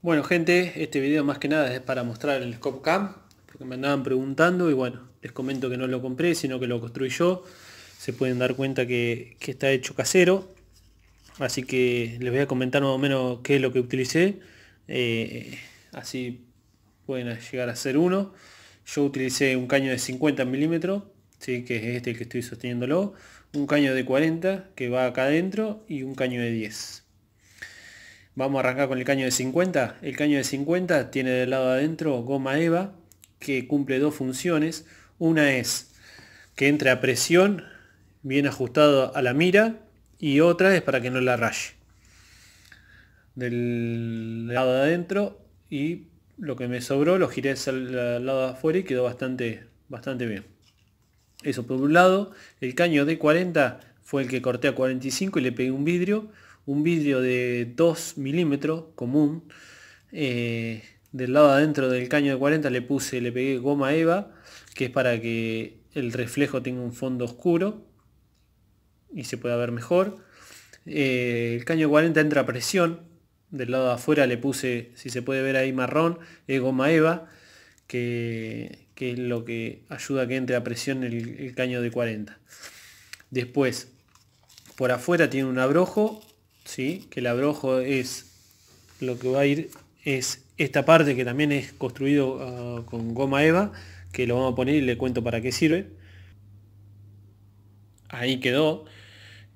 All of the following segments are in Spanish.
Bueno gente, este video más que nada es para mostrar el Scope Cam, porque me andaban preguntando y bueno, les comento que no lo compré, sino que lo construí yo. Se pueden dar cuenta que, está hecho casero, así que les voy a comentar más o menos qué es lo que utilicé, eh, así pueden llegar a ser uno. Yo utilicé un caño de 50 milímetros, ¿sí? que es este el que estoy sosteniéndolo, un caño de 40 que va acá adentro y un caño de 10 Vamos a arrancar con el caño de 50. El caño de 50 tiene del lado adentro goma eva que cumple dos funciones. Una es que entre a presión bien ajustado a la mira y otra es para que no la raye. Del lado de adentro y lo que me sobró lo giré al lado de afuera y quedó bastante, bastante bien. Eso por un lado. El caño de 40 fue el que corté a 45 y le pegué un vidrio un vidrio de 2 milímetros común. Eh, del lado adentro del caño de 40 le puse, le pegué goma eva, que es para que el reflejo tenga un fondo oscuro y se pueda ver mejor. Eh, el caño de 40 entra a presión, del lado de afuera le puse, si se puede ver ahí marrón, es goma eva, que, es lo que ayuda a que entre a presión el, el caño de 40. Después, por afuera tiene un abrojo ¿sí? que el abrojo es lo que va a ir, es esta parte que también es construido ah, con goma eva, que lo vamos a poner y le cuento para qué sirve. Ahí quedó.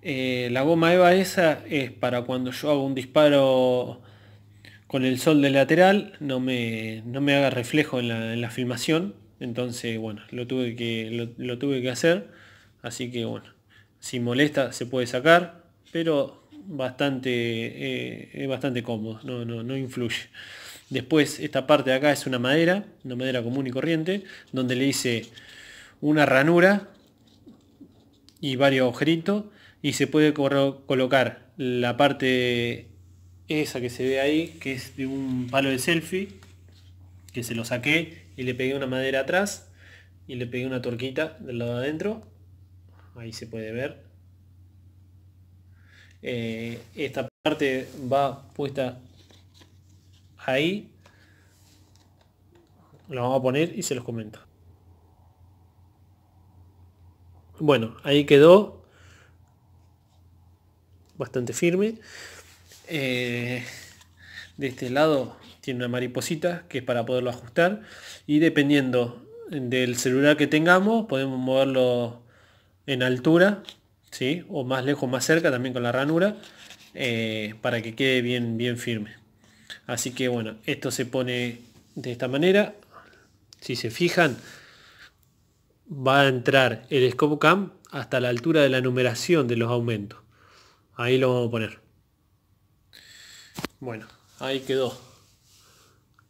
Eh, la goma eva esa es para cuando yo hago un disparo con el sol del lateral, no me, no me haga reflejo en la, filmación. Entonces, bueno, lo tuve, que, lo tuve que hacer. Así que, bueno, si molesta se puede sacar, pero bastante, eh, bastante cómodo, no, no, no influye. Después esta parte de acá es una madera, una madera común y corriente, donde le hice una ranura y varios agujeritos y se puede colocar la parte esa que se ve ahí, que es de un palo de selfie, que se lo saqué y le pegué una madera atrás y le pegué una torquita del lado de adentro, ahí se puede ver, eh, esta parte va puesta ahí. la vamos a poner y se los comento. Bueno, ahí quedó bastante firme. Eh, de este lado tiene una mariposita que es para poderlo ajustar. Y dependiendo del celular que tengamos, podemos moverlo en altura ¿sí? o más lejos, más cerca también con la ranura, eh, para que quede bien, bien firme. Así que bueno, esto se pone de esta manera. Si se fijan, va a entrar el scope cam hasta la altura de la numeración de los aumentos. Ahí lo vamos a poner. Bueno, ahí quedó.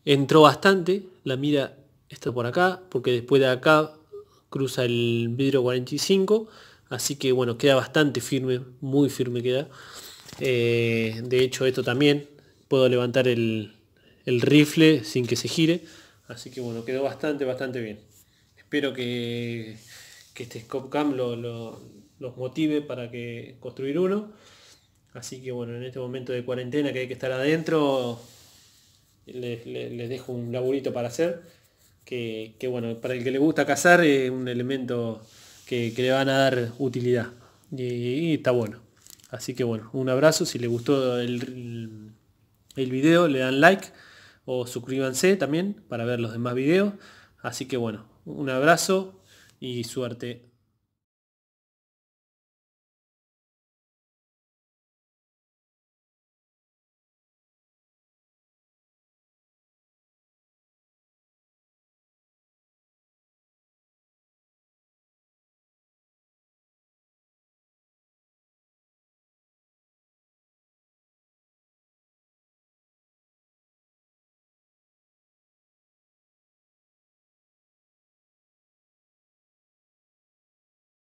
Entró bastante, la mira está por acá, porque después de acá cruza el vidrio 45 Así que bueno, queda bastante firme, muy firme queda. Eh, de hecho esto también, puedo levantar el, rifle sin que se gire. Así que bueno, quedó bastante, bastante bien. Espero que, este Scope Cam lo, los motive para que construir uno. Así que bueno, en este momento de cuarentena que hay que estar adentro, les, dejo un laburito para hacer. Que, bueno, para el que le gusta cazar es un elemento que, le van a dar utilidad. Y, está bueno. Así que bueno, un abrazo. Si les gustó el, el, el video, le dan like o suscríbanse también para ver los demás videos. Así que bueno, un abrazo y suerte.